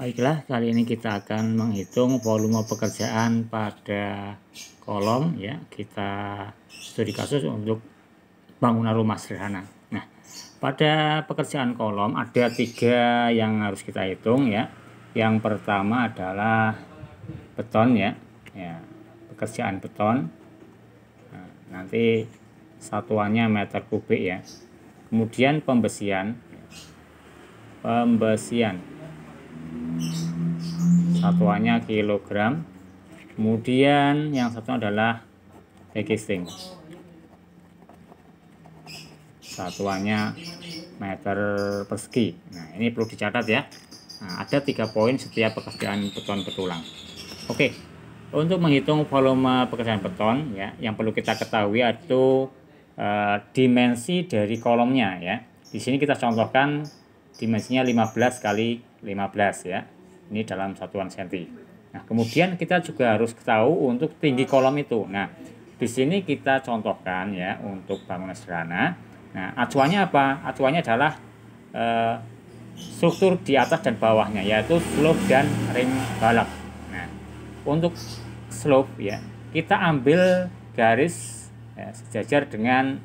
Baiklah, kali ini kita akan menghitung volume pekerjaan pada kolom ya. Kita studi kasus untuk bangunan rumah sederhana. Nah, pada pekerjaan kolom ada tiga yang harus kita hitung ya. Yang pertama adalah beton ya, ya pekerjaan beton. Nah, nanti satuannya meter kubik ya. Kemudian pembesian, pembesian satuannya kilogram kemudian yang satu adalah packaging satuannya meter persegi nah ini perlu dicatat ya nah, ada tiga poin setiap pekerjaan beton betulang oke untuk menghitung volume pekerjaan beton ya yang perlu kita ketahui itu e, eh, dimensi dari kolomnya ya di sini kita contohkan dimensinya 15 kali 15 ya ini dalam satuan senti. Nah, kemudian kita juga harus tahu untuk tinggi kolom itu. Nah, di sini kita contohkan ya untuk bangunan sederhana. Nah, acuannya apa? Acuannya adalah eh, struktur di atas dan bawahnya yaitu slope dan ring balap. Nah, untuk slope ya, kita ambil garis ya, sejajar dengan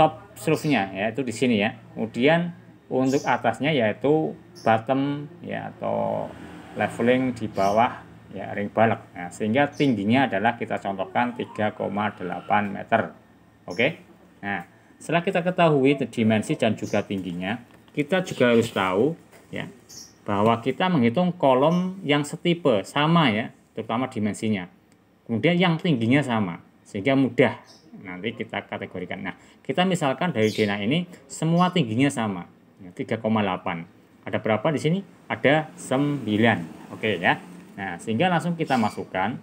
top slope-nya yaitu di sini ya. Kemudian untuk atasnya yaitu bottom ya atau leveling di bawah ya ring balak nah, sehingga tingginya adalah kita contohkan 3,8 meter oke okay? nah setelah kita ketahui dimensi dan juga tingginya kita juga harus tahu ya bahwa kita menghitung kolom yang setipe sama ya terutama dimensinya kemudian yang tingginya sama sehingga mudah nanti kita kategorikan nah kita misalkan dari DNA ini semua tingginya sama 3,8 ya, ada berapa di sini ada 9 oke ya nah sehingga langsung kita masukkan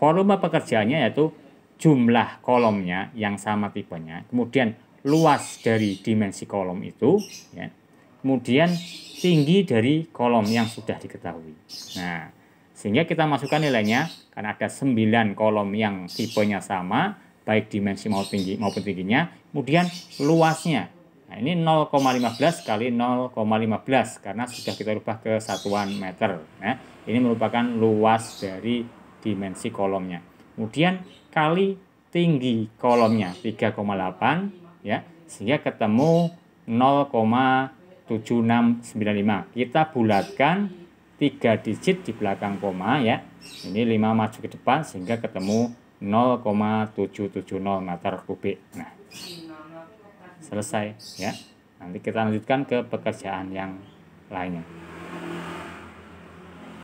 volume pekerjaannya yaitu jumlah kolomnya yang sama tipenya kemudian luas dari dimensi kolom itu ya kemudian tinggi dari kolom yang sudah diketahui nah sehingga kita masukkan nilainya karena ada 9 kolom yang tipenya sama baik dimensi maupun tinggi maupun tingginya kemudian luasnya Nah, ini 0,15 kali 0,15 karena sudah kita rubah ke satuan meter. Nah, ini merupakan luas dari dimensi kolomnya. Kemudian kali tinggi kolomnya 3,8 ya, sehingga ketemu 0,7695. Kita bulatkan 3 digit di belakang koma ya. Ini 5 maju ke depan sehingga ketemu 0,770 meter kubik. Nah, selesai ya nanti kita lanjutkan ke pekerjaan yang lainnya